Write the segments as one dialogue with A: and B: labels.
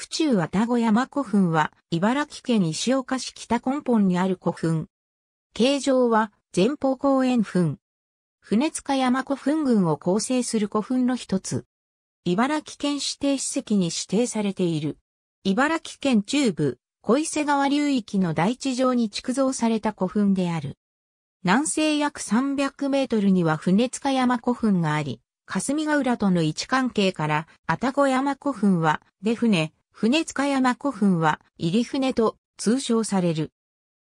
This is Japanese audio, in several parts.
A: 府中愛宕山古墳は、茨城県石岡市北根本にある古墳。形状は、前方公園墳。船塚山古墳群を構成する古墳の一つ。茨城県指定史跡に指定されている。茨城県中部、小伊勢川流域の大地上に築造された古墳である。南西約300メートルには船塚山古墳があり、霞ヶ浦との位置関係から、愛宕山古墳は、で船、船塚山古墳は入船と通称される。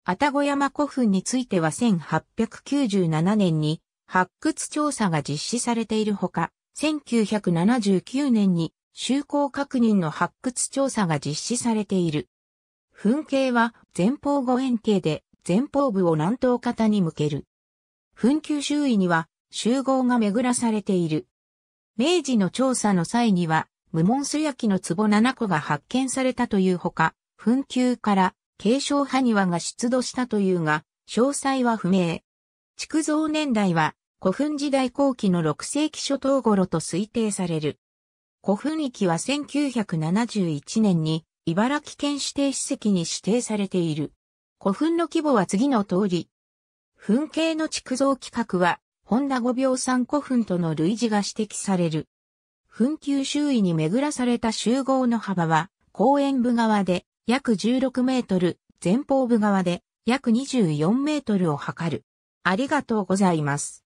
A: 愛宕山古墳については1897年に発掘調査が実施されているほか、1979年に就航確認の発掘調査が実施されている。墳形は前方後円形で前方部を南東方に向ける。墳丘周囲には集合が巡らされている。明治の調査の際には無門素焼の壺7個が発見されたというほか、墳丘から継承派庭が出土したというが、詳細は不明。築造年代は古墳時代後期の6世紀初頭頃と推定される。古墳域は1971年に茨城県指定史跡に指定されている。古墳の規模は次の通り。墳系の築造規格は、本田五秒三古墳との類似が指摘される。墳丘周囲に巡らされた集合の幅は、公園部側で約16メートル、前方部側で約24メートルを測る。ありがとうございます。